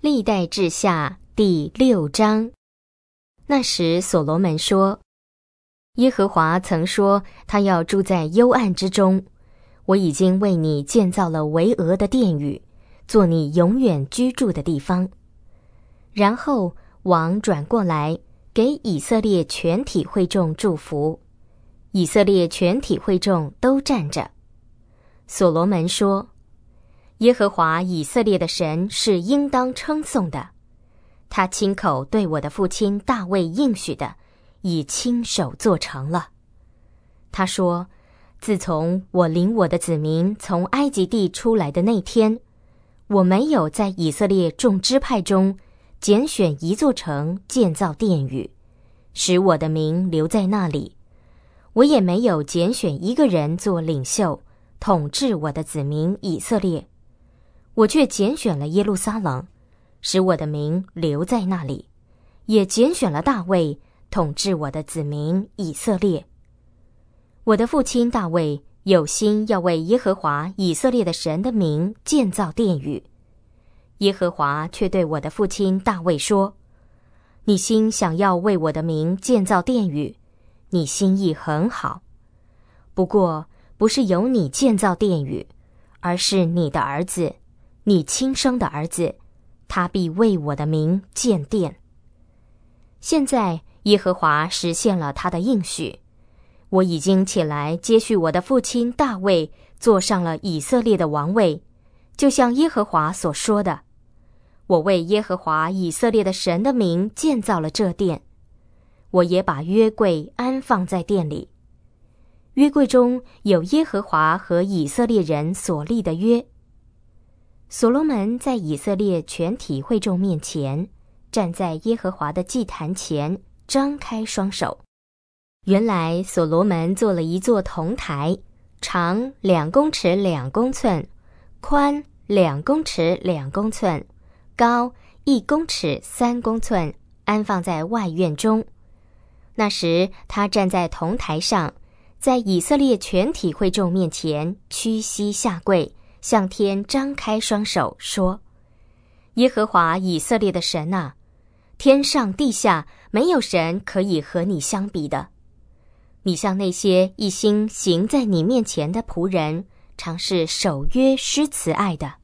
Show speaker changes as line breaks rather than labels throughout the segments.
历代志下第六章，那时所罗门说：“耶和华曾说，他要住在幽暗之中。我已经为你建造了巍峨的殿宇，做你永远居住的地方。”然后王转过来给以色列全体会众祝福，以色列全体会众都站着。所罗门说。耶和华以色列的神是应当称颂的，他亲口对我的父亲大卫应许的，已亲手做成了。他说：“自从我领我的子民从埃及地出来的那天，我没有在以色列众支派中拣选一座城建造殿宇，使我的名留在那里；我也没有拣选一个人做领袖，统治我的子民以色列。”我却拣选了耶路撒冷，使我的名留在那里；也拣选了大卫统治我的子民以色列。我的父亲大卫有心要为耶和华以色列的神的名建造殿宇，耶和华却对我的父亲大卫说：“你心想要为我的名建造殿宇，你心意很好，不过不是由你建造殿宇，而是你的儿子。”你亲生的儿子，他必为我的名建殿。现在耶和华实现了他的应许，我已经起来接续我的父亲大卫，坐上了以色列的王位，就像耶和华所说的。我为耶和华以色列的神的名建造了这殿，我也把约柜安放在殿里。约柜中有耶和华和以色列人所立的约。所罗门在以色列全体会众面前，站在耶和华的祭坛前，张开双手。原来，所罗门做了一座铜台，长两公尺两公寸，宽两公尺两公寸，高一公尺三公寸，安放在外院中。那时，他站在铜台上，在以色列全体会众面前屈膝下跪。向天张开双手说：“耶和华以色列的神啊，天上地下没有神可以和你相比的。你向那些一心行在你面前的仆人，常是守约施慈爱的。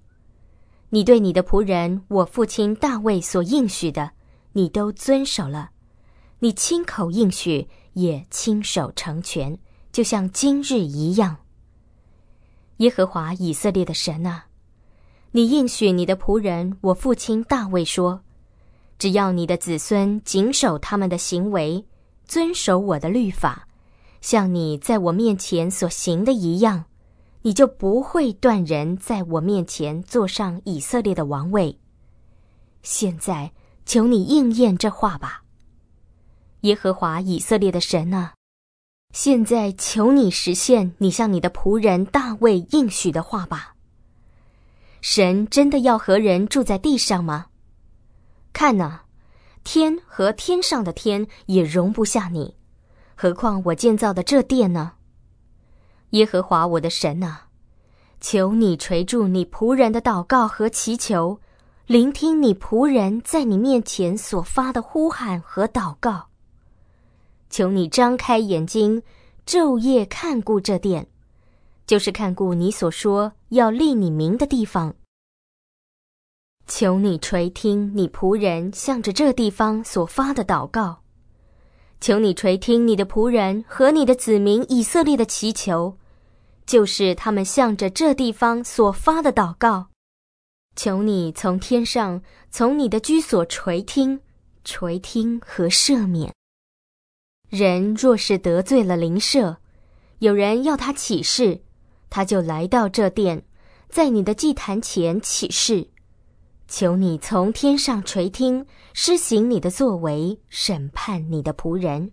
你对你的仆人我父亲大卫所应许的，你都遵守了。你亲口应许，也亲手成全，就像今日一样。”耶和华以色列的神啊，你应许你的仆人我父亲大卫说：“只要你的子孙谨守他们的行为，遵守我的律法，像你在我面前所行的一样，你就不会断人在我面前坐上以色列的王位。”现在求你应验这话吧，耶和华以色列的神啊。现在求你实现你向你的仆人大卫应许的话吧。神真的要和人住在地上吗？看呐，天和天上的天也容不下你，何况我建造的这殿呢？耶和华我的神啊，求你垂注你仆人的祷告和祈求，聆听你仆人在你面前所发的呼喊和祷告。求你张开眼睛，昼夜看顾这殿，就是看顾你所说要立你名的地方。求你垂听你仆人向着这地方所发的祷告，求你垂听你的仆人和你的子民以色列的祈求，就是他们向着这地方所发的祷告。求你从天上，从你的居所垂听、垂听和赦免。人若是得罪了灵社，有人要他起誓，他就来到这殿，在你的祭坛前起誓，求你从天上垂听，施行你的作为，审判你的仆人，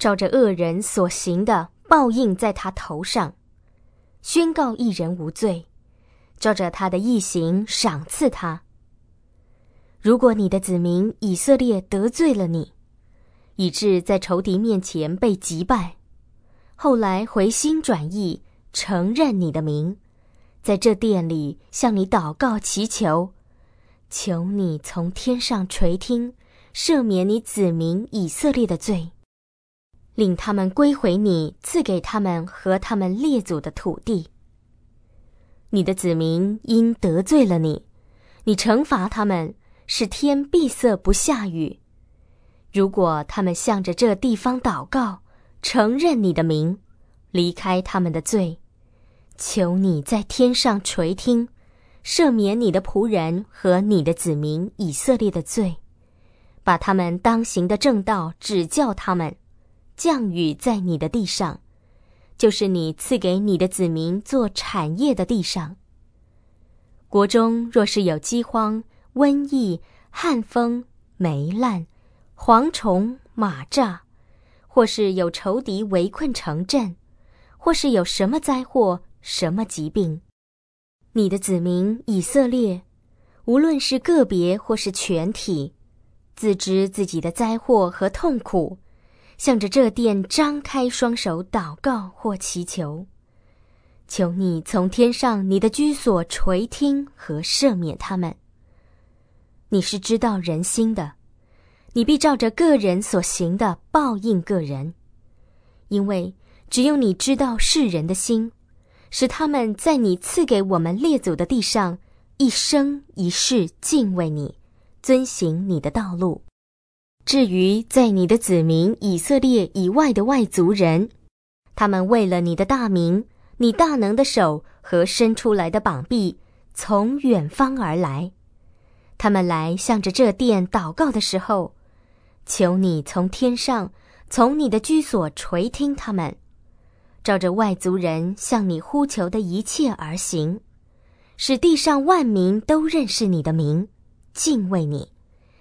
照着恶人所行的报应在他头上，宣告一人无罪，照着他的异行赏赐他。如果你的子民以色列得罪了你。以致在仇敌面前被击败，后来回心转意，承认你的名，在这殿里向你祷告祈求，求你从天上垂听，赦免你子民以色列的罪，令他们归回你赐给他们和他们列祖的土地。你的子民因得罪了你，你惩罚他们是天闭塞不下雨。如果他们向着这地方祷告，承认你的名，离开他们的罪，求你在天上垂听，赦免你的仆人和你的子民以色列的罪，把他们当行的正道指教他们，降雨在你的地上，就是你赐给你的子民做产业的地上。国中若是有饥荒、瘟疫、旱风、霉烂。蝗虫、蚂蚱，或是有仇敌围困城镇，或是有什么灾祸、什么疾病，你的子民以色列，无论是个别或是全体，自知自己的灾祸和痛苦，向着这殿张开双手祷告或祈求，求你从天上你的居所垂听和赦免他们。你是知道人心的。你必照着个人所行的报应个人，因为只有你知道世人的心，使他们在你赐给我们列祖的地上一生一世敬畏你，遵行你的道路。至于在你的子民以色列以外的外族人，他们为了你的大名、你大能的手和伸出来的膀臂，从远方而来，他们来向着这殿祷告的时候。求你从天上，从你的居所垂听他们，照着外族人向你呼求的一切而行，使地上万民都认识你的名，敬畏你，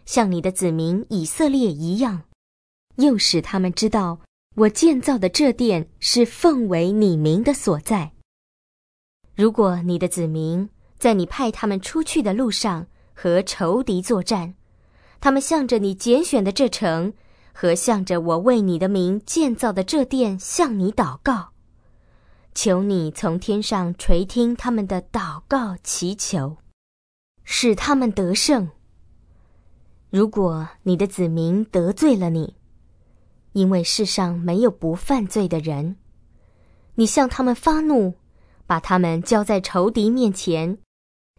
像你的子民以色列一样，又使他们知道我建造的这殿是奉为你名的所在。如果你的子民在你派他们出去的路上和仇敌作战，他们向着你拣选的这城，和向着我为你的名建造的这殿，向你祷告，求你从天上垂听他们的祷告祈求，使他们得胜。如果你的子民得罪了你，因为世上没有不犯罪的人，你向他们发怒，把他们交在仇敌面前，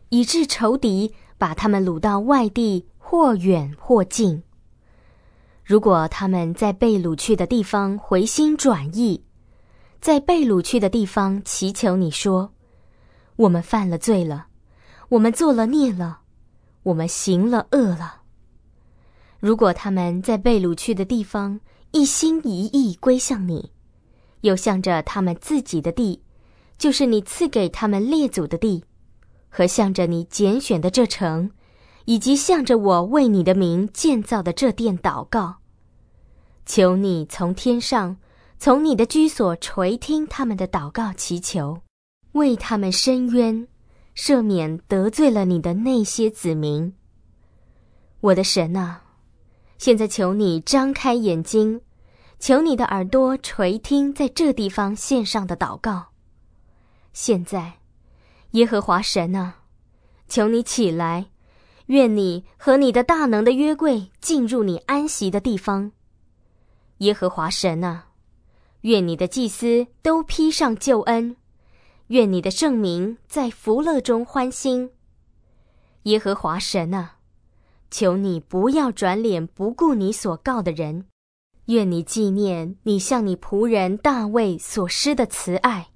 以致仇敌把他们掳到外地。或远或近，如果他们在被掳去的地方回心转意，在被掳去的地方祈求你说：“我们犯了罪了，我们作了孽了，我们行了恶了。”如果他们在被掳去的地方一心一意归向你，又向着他们自己的地，就是你赐给他们列祖的地，和向着你拣选的这城。以及向着我为你的名建造的这殿祷告，求你从天上，从你的居所垂听他们的祷告祈求，为他们伸冤，赦免得罪了你的那些子民。我的神啊，现在求你张开眼睛，求你的耳朵垂听在这地方献上的祷告。现在，耶和华神啊，求你起来。愿你和你的大能的约柜进入你安息的地方，耶和华神啊，愿你的祭司都披上救恩，愿你的圣名在福乐中欢欣，耶和华神啊，求你不要转脸不顾你所告的人，愿你纪念你向你仆人大卫所施的慈爱。